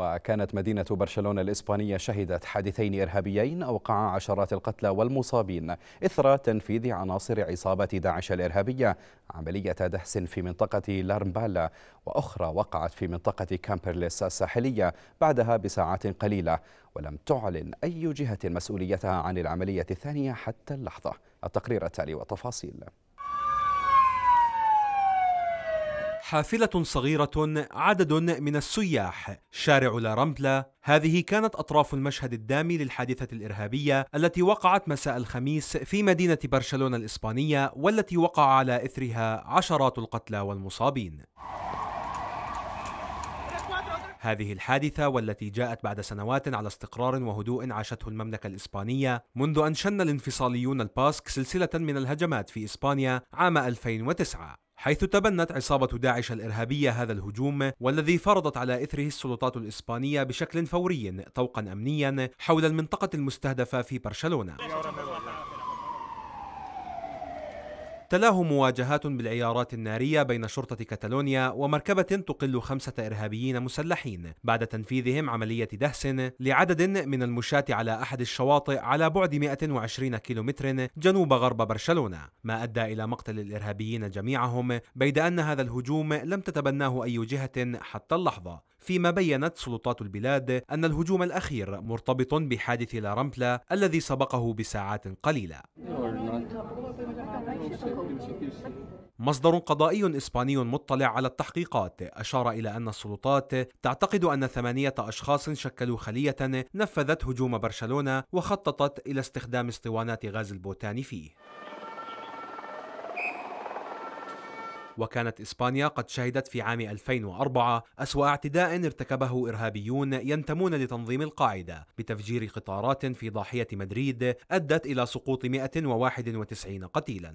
وكانت مدينة برشلونة الإسبانية شهدت حادثين إرهابيين أوقعا عشرات القتلى والمصابين إثر تنفيذ عناصر عصابة داعش الإرهابية عملية دهس في منطقة لارمبالا وأخرى وقعت في منطقة كامبرليس الساحلية بعدها بساعات قليلة ولم تعلن أي جهة مسؤوليتها عن العملية الثانية حتى اللحظة التقرير التالي والتفاصيل حافلة صغيرة عدد من السياح شارع لا هذه كانت أطراف المشهد الدامي للحادثة الإرهابية التي وقعت مساء الخميس في مدينة برشلونة الإسبانية والتي وقع على إثرها عشرات القتلى والمصابين هذه الحادثة والتي جاءت بعد سنوات على استقرار وهدوء عاشته المملكة الإسبانية منذ أن شن الانفصاليون الباسك سلسلة من الهجمات في إسبانيا عام 2009 حيث تبنت عصابة داعش الإرهابية هذا الهجوم والذي فرضت على إثره السلطات الإسبانية بشكل فوري طوقا أمنيا حول المنطقة المستهدفة في برشلونة تلاه مواجهات بالعيارات النارية بين شرطة كتالونيا ومركبة تقل خمسة إرهابيين مسلحين بعد تنفيذهم عملية دهس لعدد من المشاة على أحد الشواطئ على بعد 120 كيلومتر جنوب غرب برشلونة ما أدى إلى مقتل الإرهابيين جميعهم بيد أن هذا الهجوم لم تتبناه أي جهة حتى اللحظة فيما بينت سلطات البلاد أن الهجوم الأخير مرتبط بحادث لارامبلا الذي سبقه بساعات قليلة مصدر قضائي إسباني مطلع على التحقيقات أشار إلى أن السلطات تعتقد أن ثمانية أشخاص شكلوا خلية نفذت هجوم برشلونة وخططت إلى استخدام اسطوانات غاز البوتان فيه وكانت إسبانيا قد شهدت في عام 2004 أسوأ اعتداء ارتكبه إرهابيون ينتمون لتنظيم القاعدة بتفجير قطارات في ضاحية مدريد أدت إلى سقوط 191 قتيلا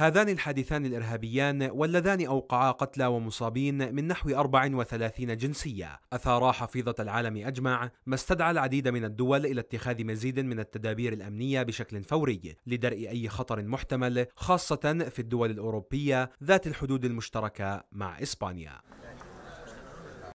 هذان الحادثان الإرهابيان واللذان أوقعا قتلى ومصابين من نحو 34 جنسية أثارا حفيظة العالم أجمع ما استدعى العديد من الدول إلى اتخاذ مزيد من التدابير الأمنية بشكل فوري لدرء أي خطر محتمل خاصة في الدول الأوروبية ذات الحدود المشتركة مع إسبانيا